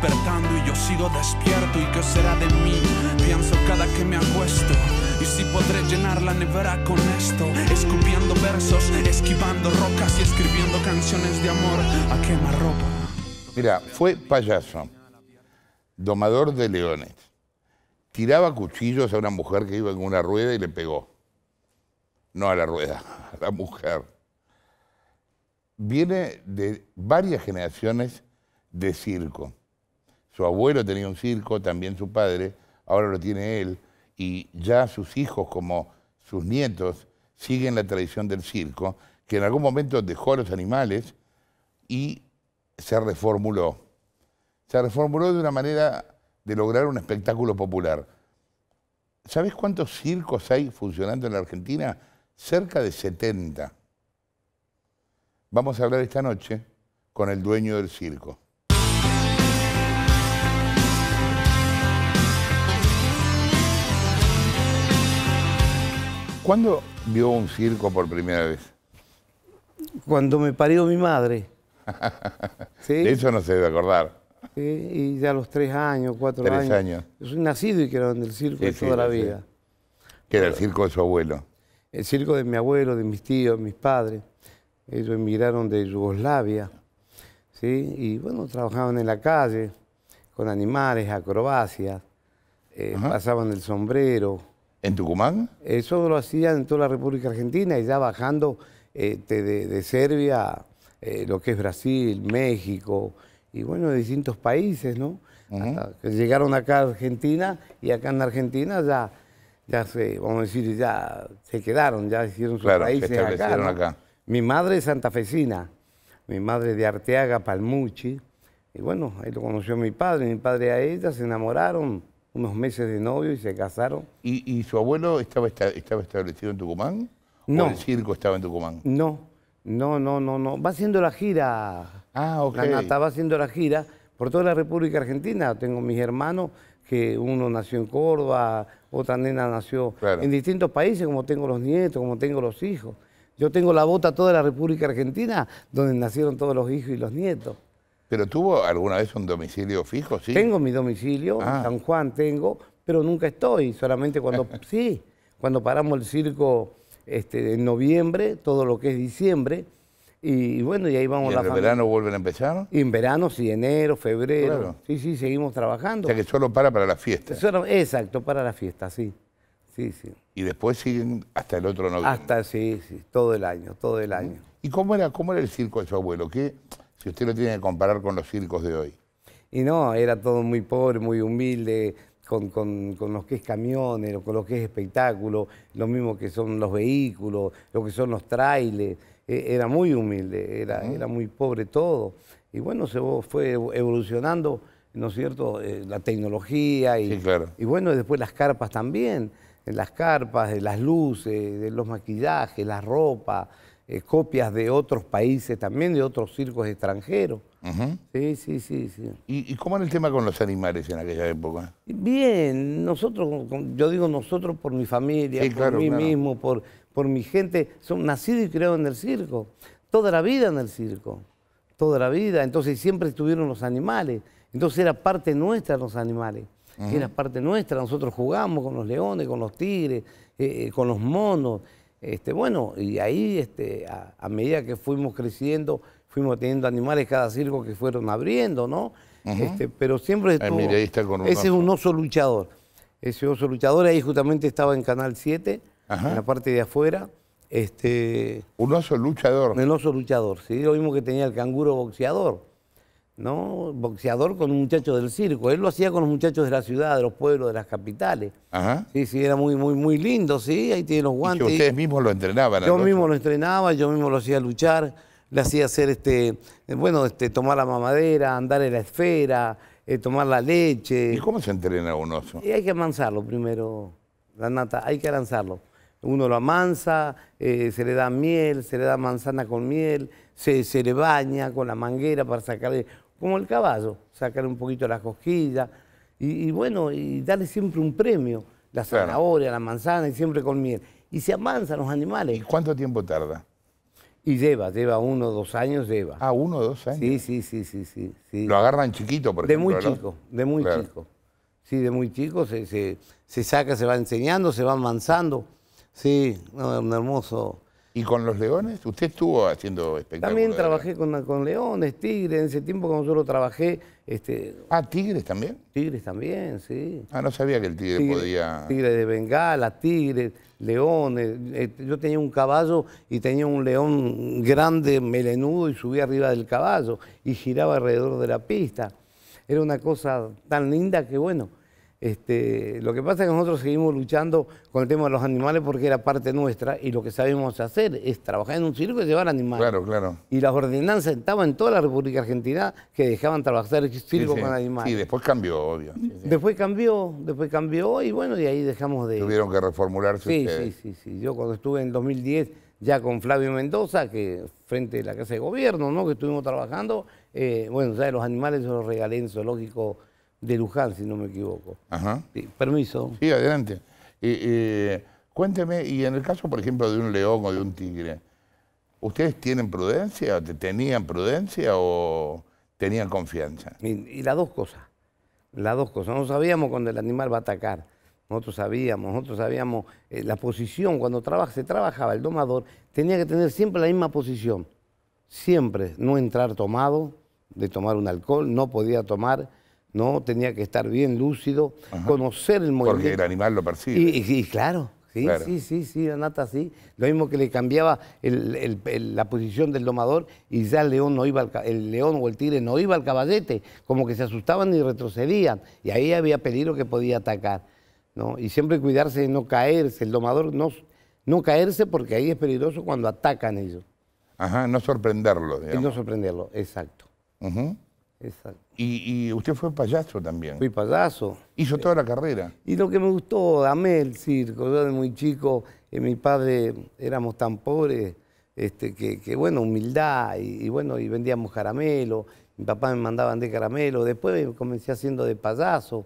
despertando y yo sigo despierto. ¿Y qué será de mí? Pienso cada que me acuesto. Y si podré llenar la nevera con esto, escupiendo versos, esquivando rocas y escribiendo canciones de amor a ropa Mira, fue payaso, domador de leones, tiraba cuchillos a una mujer que iba en una rueda y le pegó. No a la rueda, a la mujer. Viene de varias generaciones de circo. Su abuelo tenía un circo, también su padre, ahora lo tiene él, y ya sus hijos como sus nietos siguen la tradición del circo, que en algún momento dejó a los animales y se reformuló. Se reformuló de una manera de lograr un espectáculo popular. ¿Sabes cuántos circos hay funcionando en la Argentina? Cerca de 70. Vamos a hablar esta noche con el dueño del circo. ¿Cuándo vio un circo por primera vez? Cuando me parió mi madre. eso no se debe acordar. Sí, y ya a los tres años, cuatro tres años. Yo soy nacido y quedado en el circo toda la vida. ¿Qué era el circo de su abuelo? El circo de mi abuelo, de mis tíos, mis padres. Ellos emigraron de Yugoslavia. Y bueno, trabajaban en la calle con animales, acrobacias. Eh, pasaban el sombrero, ¿En Tucumán? Eso lo hacían en toda la República Argentina y ya bajando este, de, Serbia, eh, lo que es Brasil, México y bueno, de distintos países, ¿no? llegaron acá a Argentina y acá en Argentina ya, ya se, vamos a decir, ya se quedaron, ya hicieron sus claro, acá, Mi madre es santafesina, mi madre de Arteaga, Palmucci. Y bueno, ahí lo conoció mi padre, mi padre a ella, se enamoraron, unos meses de novio y se casaron. ¿Y, su abuelo estaba, estaba establecido en Tucumán? No. ¿O el circo estaba en Tucumán? No, no, no, no, no. Va haciendo la gira. Ah, ok. La Nata va haciendo la gira por toda la República Argentina. Tengo mis hermanos que uno nació en Córdoba, otra nena nació en distintos países, como tengo los nietos, como tengo los hijos. Yo tengo la bota toda la República Argentina, donde nacieron todos los hijos y los nietos. ¿Pero tuvo alguna vez un domicilio fijo? Sí. Tengo mi domicilio, ah. San Juan tengo, pero nunca estoy, solamente cuando, sí, cuando paramos el circo este, en noviembre, todo lo que es diciembre, y, bueno, y ahí vamos ¿Y en verano vuelven a empezar? Y en verano, sí, enero, febrero. Sí, sí, seguimos trabajando. O sea que solo para para las fiestas. exacto, para la fiesta, sí. Sí, sí. Y después siguen hasta el otro noviembre. Hasta, sí, sí, todo el año, todo el año. ¿Y cómo era, cómo era el circo de su abuelo? ¿Qué, si usted lo tiene que comparar con los circos de hoy. Y no, era todo muy pobre, muy humilde, con, con, lo que es camiones, con lo que es espectáculo, lo mismo que son los vehículos, lo que son los trailers. E, era muy humilde, era, era muy pobre todo. Y bueno, se fue evolucionando, ¿no es cierto?, eh, la tecnología y, claro. y bueno, después las carpas también, las carpas, las luces, los maquillajes, la ropa. Eh, copias de otros países también, de otros circos extranjeros. Sí, sí, sí. ¿Y, cómo era el tema con los animales en aquella época? Bien, nosotros, yo digo nosotros por mi familia, por mí mismo, por, por mi gente. Son nacidos y creados en el circo, toda la vida en el circo, toda la vida. Entonces siempre estuvieron los animales. Entonces era parte nuestra los animales. Era parte nuestra, nosotros jugamos con los leones, con los tigres, eh, eh, con los monos. Este, bueno, y ahí este, a, medida que fuimos creciendo, fuimos teniendo animales cada circo que fueron abriendo, ¿no? este, pero siempre estuvo... ese es un oso luchador. Ese oso luchador ahí justamente estaba en Canal 7, en la parte de afuera. Este, un oso luchador. el oso luchador, sí, lo mismo que tenía el canguro boxeador. ¿no? Boxeador con un muchacho del circo. Él lo hacía con los muchachos de la ciudad, de los pueblos, de las capitales. Ajá. Sí, sí, era muy, muy, muy lindo, sí. Ahí tiene los guantes. Y que ustedes mismos lo entrenaban. Yo mismo lo entrenaba, yo mismo lo hacía luchar, le hacía hacer este, eh, bueno, este, tomar la mamadera, andar en la esfera, eh, tomar la leche. ¿Y cómo se entrena un oso? Y hay que amansarlo primero, la nata, hay que lanzarlo Uno lo amansa, eh, se le da miel, se le da manzana con miel, se, se le baña con la manguera para sacarle como el caballo, sacar un poquito la cosquilla y, bueno, y darle siempre un premio, la zanahoria, la manzana y siempre con miel. Y se amansan los animales. ¿Y cuánto tiempo tarda? Y lleva, lleva uno o dos años, lleva. Ah, uno o dos años. Sí, sí, sí, sí, sí, Lo agarran chiquito, por de ejemplo. De muy chico, de muy chico. Sí, de muy chico se, saca, se va enseñando, se va amansando. Sí, un hermoso, ¿Y con los leones? ¿Usted estuvo haciendo espectáculos? También trabajé con, leones, tigres. En ese tiempo cuando yo trabajé... Este, ah, tigres también. Tigres también, sí. Ah, no sabía que el tigre, tigre podía... Tigres de Bengala, tigres, leones. Este, yo tenía un caballo y tenía un león grande, melenudo, y subía arriba del caballo y giraba alrededor de la pista. Era una cosa tan linda que, bueno, este, lo que pasa es que nosotros seguimos luchando con el tema de los animales porque era parte nuestra y lo que sabemos hacer es trabajar en un circo y llevar animales. Claro, claro. Y las ordenanzas estaban en toda la República Argentina que dejaban trabajar el circo con animales. Y después cambió, obvio. Después cambió, después cambió y bueno, y ahí dejamos de... Tuvieron que reformularse sí, Sí, sí, sí. Yo cuando estuve en 2010 ya con Flavio Mendoza, que frente a la Casa de Gobierno, ¿no? Que estuvimos trabajando, eh, bueno, ya los animales yo los regalé en zoológico de Luján, si no me equivoco. permiso. Sí, adelante. cuénteme, y en el caso, por ejemplo, de un león o de un tigre, ¿ustedes tienen prudencia? ¿Tenían prudencia o tenían confianza? Y, las dos cosas. Las dos cosas. No sabíamos cuando el animal va a atacar. Nosotros sabíamos, nosotros sabíamos eh, la posición. Cuando se trabajaba el domador, tenía que tener siempre la misma posición. Siempre. No entrar tomado, de tomar un alcohol, no podía tomar ¿no? Tenía que estar bien lúcido, conocer el movimiento. Porque el animal lo percibe. Y, claro, sí, sí, sí, sí, la nata sí. Lo mismo que le cambiaba la posición del domador y ya el león, no iba el león o el tigre no iba al caballete, como que se asustaban y retrocedían. Y ahí había peligro que podía atacar. ¿no? Y siempre cuidarse de no caerse, el domador no, no caerse porque ahí es peligroso cuando atacan ellos. Ajá, no sorprenderlo, Y no sorprenderlo, exacto. Ajá. Y, usted fue payaso también. Fui payaso. Hizo toda la carrera. Y lo que me gustó, amé el circo. Yo de muy chico, eh, mi padre éramos tan pobres, este, que, bueno, humildad, y, bueno, y vendíamos caramelo. Mi papá me mandaban de caramelo. Después comencé haciendo de payaso.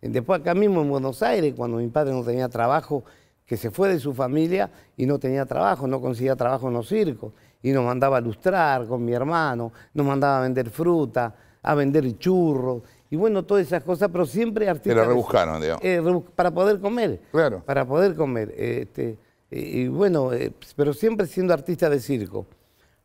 Eh, después acá mismo en Buenos Aires, cuando mi padre no tenía trabajo, que se fue de su familia y no tenía trabajo, no conseguía trabajo en los circos. Y nos mandaba a lustrar con mi hermano, nos mandaba a vender fruta a vender churros y bueno, todas esas cosas, pero siempre artistas... Pero rebuscaron, digamos. Eh, para poder comer. Claro. Para poder comer. Este, y bueno, eh, pero siempre siendo artista de circo.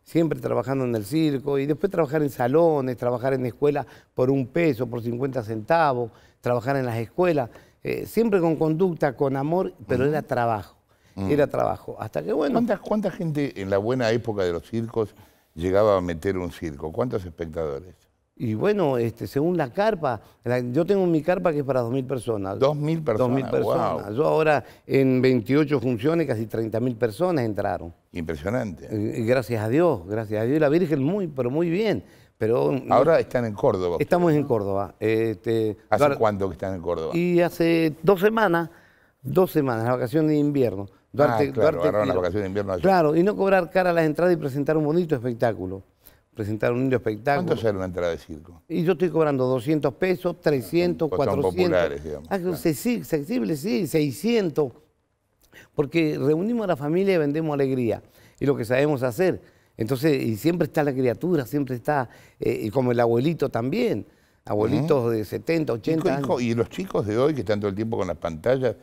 Siempre trabajando en el circo y después trabajar en salones, trabajar en escuelas por un peso, por 50 centavos, trabajar en las escuelas. Eh, siempre con conducta, con amor, pero era trabajo. Mm. Era trabajo. Hasta que bueno. ¿Cuánta, ¿Cuánta gente en la buena época de los circos llegaba a meter un circo? ¿Cuántos espectadores? Y bueno, este, según la carpa, yo tengo mi carpa que es para 2.000 personas. 2.000 personas. 2.000 personas. Yo ahora en 28 funciones casi 30.000 personas entraron. Impresionante. gracias a Dios, gracias a Dios y la Virgen muy, pero muy bien. Pero mm, ahora están en Córdoba. Estamos en Córdoba. Este, ¿Hace cuánto que están en Córdoba? Y hace dos semanas, dos semanas, la vacación de invierno. Duarte, ah, claro, de invierno. Claro, y no cobrar cara a las entradas y presentar un bonito espectáculo presentar un lindo espectáculo. ¿Cuánto sale una entrada de circo? Y yo estoy cobrando 200 pesos, 300, ah, Son 400. populares, ah, digamos. Ah, accesible, sí, 600. Porque reunimos a la familia y vendemos alegría. Y lo que sabemos hacer. Entonces, y siempre está la criatura, siempre está, eh, y como el abuelito también, abuelitos de 70, 80 años. y los chicos de hoy que están todo el tiempo con las pantallas,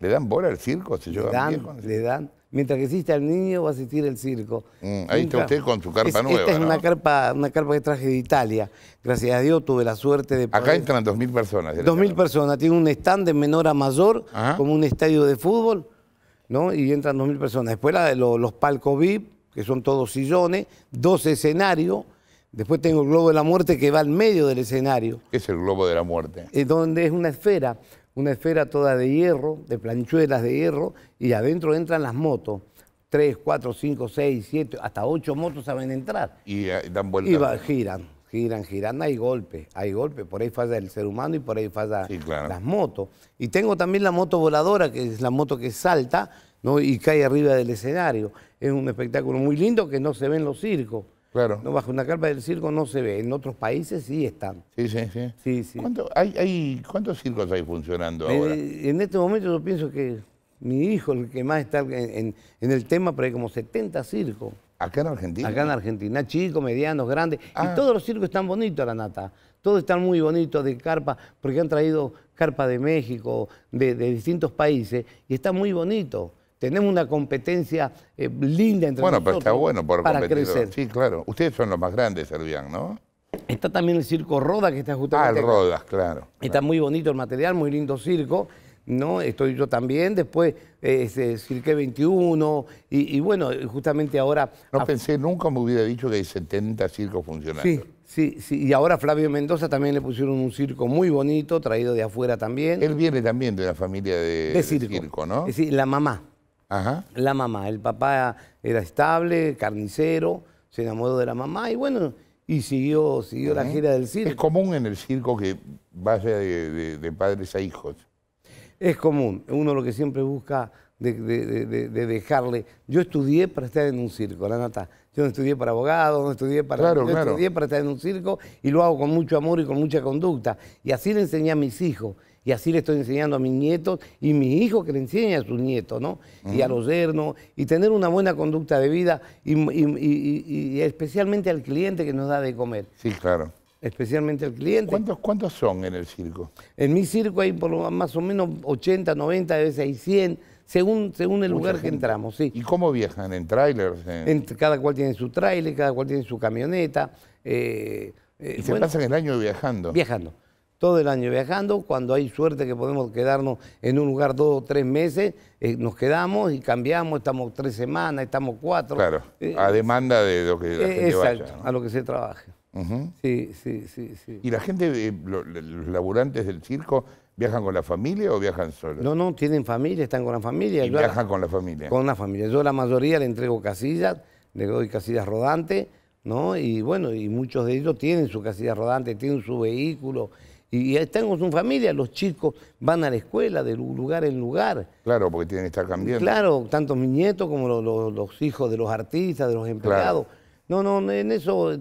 ¿Le dan bola al circo? ¿Se le dan, le dan. Mientras que existe el niño, va a asistir el circo. Mm, ahí está usted con su carpa nueva. Esta es una, carpa, una carpa que traje de Italia. Gracias a Dios tuve la suerte de poder... Acá entran 2.000 personas. 2.000 personas. Tiene un stand de menor a mayor, como un estadio de fútbol, ¿no? Y entran 2.000 personas. Después los palcos VIP, que son todos sillones, dos escenarios. Después tengo el globo de la muerte que va al medio del escenario. es el globo de la muerte? Es eh, donde es una esfera una esfera toda de hierro, de planchuelas de hierro, y adentro entran las motos. Tres, cuatro, cinco, seis, siete, hasta ocho motos saben entrar. Y eh, dan vueltas. Y giran, giran, giran. Hay golpes, hay golpes. Por ahí falla el ser humano y por ahí falla las motos. Y tengo también la moto voladora, que es la moto que salta ¿no? y cae arriba del escenario. Es un espectáculo muy lindo que no se ve en los circos. Claro. bajo una carpa del circo no se ve. En otros países sí están. Sí, sí, sí. ¿Cuántos circos hay funcionando ahora? en este momento yo pienso que mi hijo, el que más está en, el tema, pero hay como 70 circos. ¿Acá en Argentina? Acá en Argentina, chicos, medianos, grandes. Y ah. todos los circos están bonitos, la nata. Todos están muy bonitos de carpa, porque han traído carpa de México, de distintos países, y está muy bonito. Tenemos una competencia eh, linda entre bueno, Bueno, pero está bueno por para Sí, claro. Ustedes son los más grandes, Servian, ¿no? Está también el circo Roda, que está ah, justamente. Ah, Rodas, claro. Está muy bonito el material, muy lindo circo. ¿no? Estoy yo también, después eh, Cirque 21, y, bueno, justamente ahora... No pensé, nunca me hubiera dicho que hay 70 circos funcionando. Sí, sí, sí, y ahora Flavio Mendoza también le pusieron un circo muy bonito, traído de afuera también. Él viene también de la familia de, circo. ¿no? Es eh, decir, la mamá la mamá. El papá era estable, carnicero, se enamoró de la mamá y bueno, y siguió, siguió la gira del circo. Es común en el circo que vaya de, padres a hijos. Es común, uno lo que siempre busca de, dejarle. Yo estudié para estar en un circo, la nata. Yo no estudié para abogado, no estudié para. yo estudié para estar en un circo y lo hago con mucho amor y con mucha conducta. Y así le enseñé a mis hijos y así le estoy enseñando a mis nietos y mi hijo que le enseñe a sus nietos, ¿no? Y a los y tener una buena conducta de vida y, especialmente al cliente que nos da de comer. Sí, claro. Especialmente al cliente. ¿Cuántos, ¿Cuántos son en el circo? En mi circo hay por más o menos 80, 90, a veces hay 100 según, según el lugar que entramos, sí. ¿Y cómo viajan? ¿En trailers? En... cada cual tiene su trailer, cada cual tiene su camioneta. Eh, y eh, se pasan el año viajando. Viajando todo el año viajando. Cuando hay suerte que podemos quedarnos en un lugar dos o tres meses, eh, nos quedamos y cambiamos, estamos tres semanas, estamos cuatro. Claro, eh, a demanda de lo que la eh, gente Exacto, a lo que se trabaje. Sí, sí, sí, sí. ¿Y la gente, los laburantes del circo, viajan con la familia o viajan solos? No, no, tienen familia, están con la familia. ¿Y viajan con la familia? Con la familia. Yo la mayoría le entrego casillas, le doy casillas rodantes, ¿no? Y bueno, y muchos de ellos tienen su casilla rodante, tienen su vehículo y, ahí tengo su familia, los chicos van a la escuela de lugar en lugar. Claro, porque tienen que estar cambiando. Claro, tanto mis nietos como los, hijos de los artistas, de los empleados. No, no, en eso... Eh,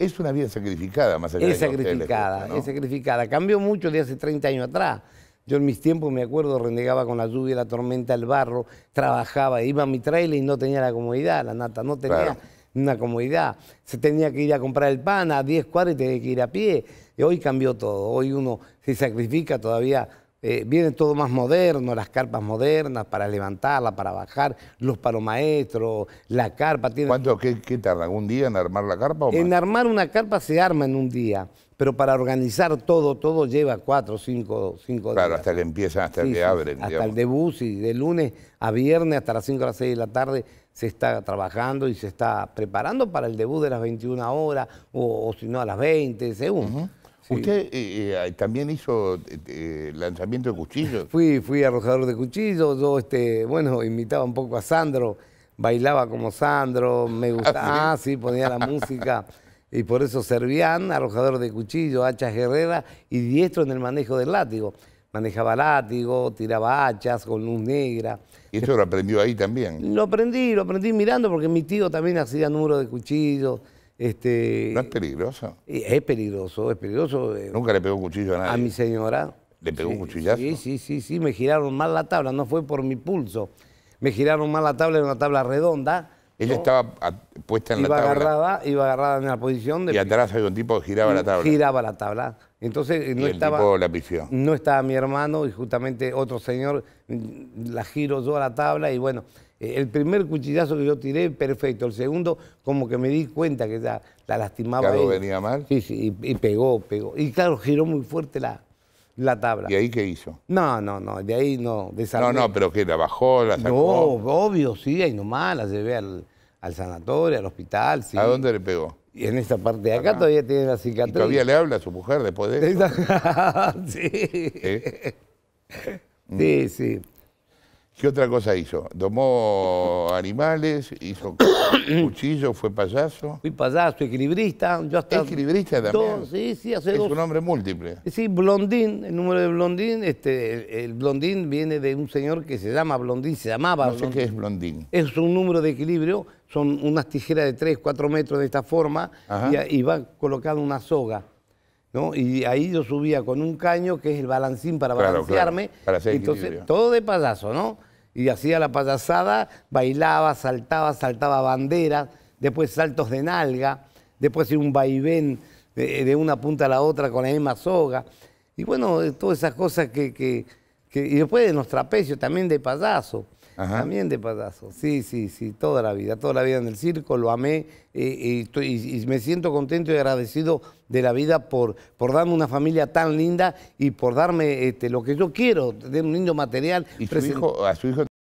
es una vida sacrificada, más allá es sacrificada, Es sacrificada, Cambió mucho de hace 30 años atrás. Yo en mis tiempos, me acuerdo, renegaba con la lluvia, la tormenta, el barro, trabajaba, iba a mi trailer y no tenía la comodidad, la nata, no tenía una comodidad. Se tenía que ir a comprar el pan a 10 cuadras y tenía que ir a pie. Y hoy cambió todo. Hoy uno se sacrifica todavía. Eh, viene todo más moderno, las carpas modernas para levantarla, para bajar, los palomaestros, la carpa. Tiene... ¿Cuánto, qué, qué ¿Un día en armar la carpa? En armar una carpa se arma en un día pero para organizar todo, todo lleva cuatro, cinco, cinco días. Claro, hasta que empiezan, hasta que abren. Hasta el debut, sí, de lunes a viernes, hasta las 5 o las 6 de la tarde, se está trabajando y se está preparando para el debut de las 21 horas, o, si no, a las 20, según. ¿Usted eh, eh, también hizo eh, lanzamiento de cuchillos? fui, fui arrojador de cuchillos, yo, este, bueno, invitaba un poco a Sandro, bailaba como Sandro, me ah, gustaba, ah, sí, ponía la música... y por eso Servián, arrojador de cuchillo, hachas guerreras y diestro en el manejo del látigo. Manejaba látigo, tiraba hachas con luz negra. ¿Y eso lo aprendió ahí también? Lo aprendí, lo aprendí mirando porque mi tío también hacía número de cuchillo. Este, ¿No es peligroso? Es peligroso, es peligroso. Eh, ¿Nunca le pegó un cuchillo a nadie? A mi señora. ¿Le pegó un cuchillazo? Sí, sí, sí, sí, me giraron mal la tabla, no fue por mi pulso. Me giraron mal la tabla, era una tabla redonda ella estaba puesta en la tabla. Agarrada, iba agarrada en la posición de. Y atrás había un tipo que giraba la tabla. Giraba la tabla. Entonces eh, no estaba. No estaba mi hermano y justamente otro señor mm, la giro yo a la tabla y bueno. Eh, el primer cuchillazo que yo tiré, perfecto. El segundo, como que me di cuenta que ya la lastimaba. ¿Claro venía mal? Sí, sí, y, pegó, pegó. Y claro, giró muy fuerte la, la tabla. ¿Y ahí qué hizo? No, no, no, de ahí no, No, no, pero que la bajó, la sacó. No, obvio, sí, ahí nomás la llevé al, al sanatorio, al hospital. Sí. ¿A dónde le pegó? Y en esta parte de acá, todavía tiene la cicatriz. ¿Y todavía le habla a su mujer después de eso. sí. sí, sí. ¿Qué otra cosa hizo? Domó animales, hizo cuchillo, fue payaso. Fui payaso, equilibrista. Yo hasta equilibrista también. sí, sí, hace es un hombre múltiple. Sí, Blondín, el número de Blondín, este, el, Blondín viene de un señor que se llama Blondín, se llamaba no qué es Blondín. Es un número de equilibrio, son unas tijeras de 3, 4 metros de esta forma y, va colocando una soga. ¿No? Y ahí yo subía con un caño que es el balancín para balancearme. Claro, para Entonces, todo de payaso, ¿no? y hacía la payasada, bailaba, saltaba, saltaba banderas, después saltos de nalga, después un vaivén de, una punta a la otra con la misma soga. Y bueno, todas esas cosas que, que y después de los trapecios también de payaso. También de pedazo, Sí, sí, sí, toda la vida, toda la vida en el circo, lo amé y, me siento contento y agradecido de la vida por, por darme una familia tan linda y por darme este, lo que yo quiero, de un lindo material. ¿Y a su hijo